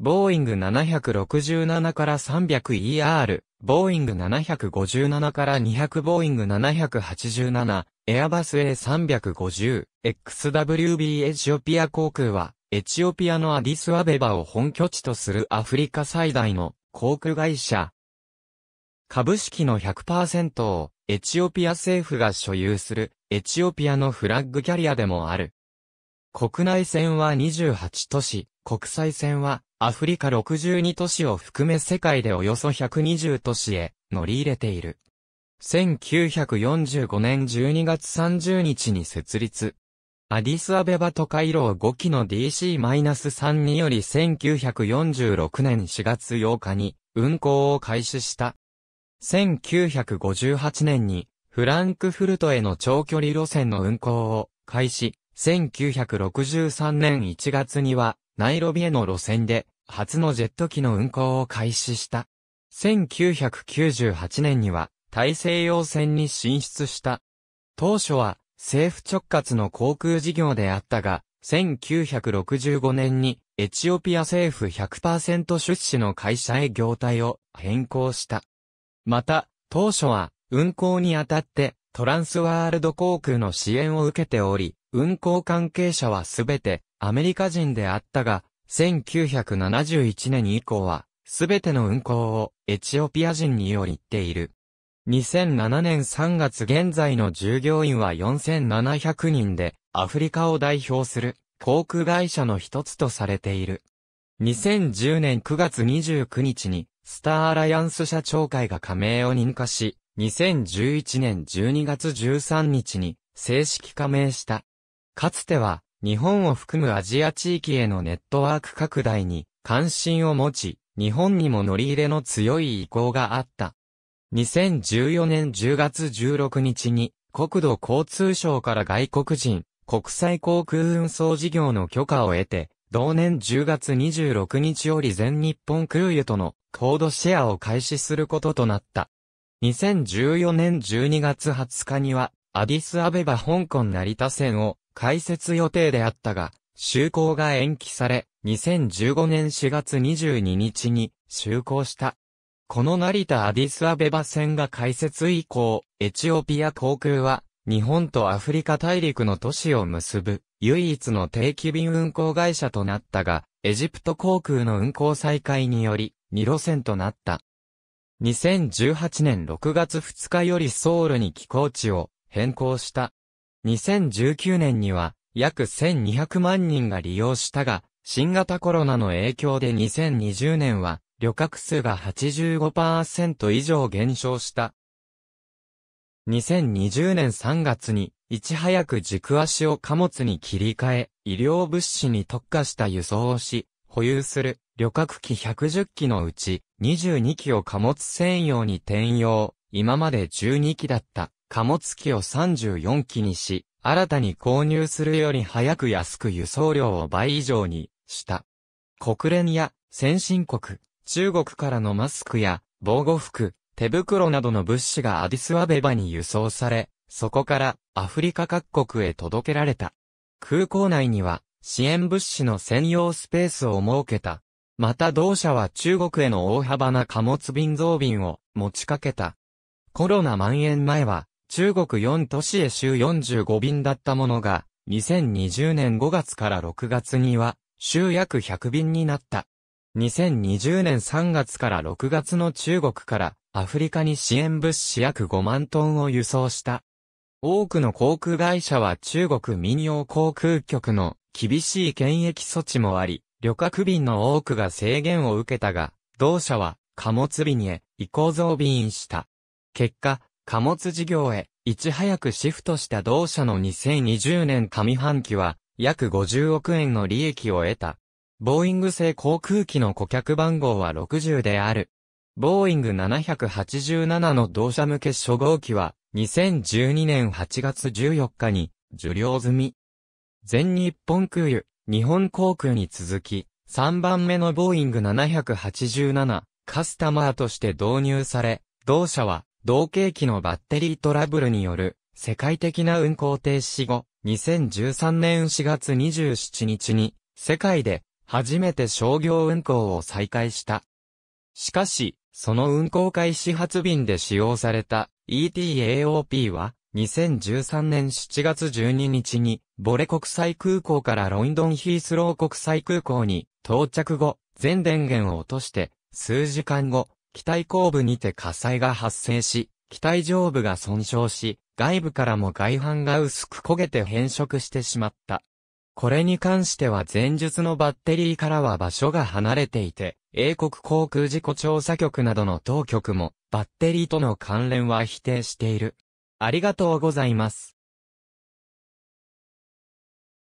ボーイング767から 300ER、ボーイング757から200ボーイング787、エアバス A350、XWB エチオピア航空は、エチオピアのアディスアベバを本拠地とするアフリカ最大の航空会社。株式の100%をエチオピア政府が所有するエチオピアのフラッグキャリアでもある。国内線は28都市、国際線はアフリカ62都市を含め世界でおよそ120都市へ乗り入れている。1945年12月30日に設立。アディスアベバと回廊5期の DC-3 により1946年4月8日に運行を開始した。1958年にフランクフルトへの長距離路線の運行を開始、1963年1月にはナイロビへの路線で、初のジェット機の運航を開始した。1998年には、大西洋線に進出した。当初は、政府直轄の航空事業であったが、1965年に、エチオピア政府100%出資の会社へ業態を変更した。また、当初は、運航にあたって、トランスワールド航空の支援を受けており、運航関係者はすべてアメリカ人であったが、1971年以降は、すべての運航をエチオピア人によりっている。2007年3月現在の従業員は4700人で、アフリカを代表する航空会社の一つとされている。2010年9月29日に、スターアライアンス社長会が加盟を認可し、2011年12月13日に正式加盟した。かつては、日本を含むアジア地域へのネットワーク拡大に関心を持ち、日本にも乗り入れの強い意向があった。2014年10月16日に国土交通省から外国人国際航空運送事業の許可を得て、同年10月26日より全日本空輸とのコードシェアを開始することとなった。2014年12月20日には、アディスアベバ香港成田線を開設予定であったが、就航が延期され、2015年4月22日に就航した。この成田アディスアベバ線が開設以降、エチオピア航空は、日本とアフリカ大陸の都市を結ぶ、唯一の定期便運航会社となったが、エジプト航空の運航再開により、2路線となった。2018年6月2日よりソウルに寄港地を変更した。2019年には約1200万人が利用したが、新型コロナの影響で2020年は旅客数が85%以上減少した。2020年3月にいち早く軸足を貨物に切り替え、医療物資に特化した輸送をし、保有する旅客機110機のうち22機を貨物専用に転用、今まで12機だった貨物機を34機にし、新たに購入するより早く安く輸送量を倍以上にした。国連や先進国、中国からのマスクや防護服、手袋などの物資がアディスアベバに輸送され、そこからアフリカ各国へ届けられた。空港内には支援物資の専用スペースを設けたまた同社は中国への大幅な貨物便増便を持ちかけた。コロナ蔓延前は、中国4都市へ週45便だったものが、2020年5月から6月には、週約100便になった。2020年3月から6月の中国からアフリカに支援物資約5万トンを輸送した。多くの航空会社は中国民用航空局の厳しい検疫措置もあり、旅客便の多くが制限を受けたが、同社は貨物便へ移行増便した。結果、貨物事業へいち早くシフトした同社の2020年上半期は約50億円の利益を得た。ボーイング製航空機の顧客番号は60である。ボーイング787の同社向け初号機は2012年8月14日に受領済み。全日本空輸日本航空に続き、3番目のボーイング787カスタマーとして導入され、同社は同系機のバッテリートラブルによる世界的な運行停止後、2013年4月27日に世界で初めて商業運行を再開した。しかし、その運行開始発便で使用された ETAOP は2013年7月12日に、ボレ国際空港からロンドンヒースロー国際空港に到着後、全電源を落として、数時間後、機体後部にて火災が発生し、機体上部が損傷し、外部からも外反が薄く焦げて変色してしまった。これに関しては前述のバッテリーからは場所が離れていて、英国航空事故調査局などの当局も、バッテリーとの関連は否定している。ありがとうございます。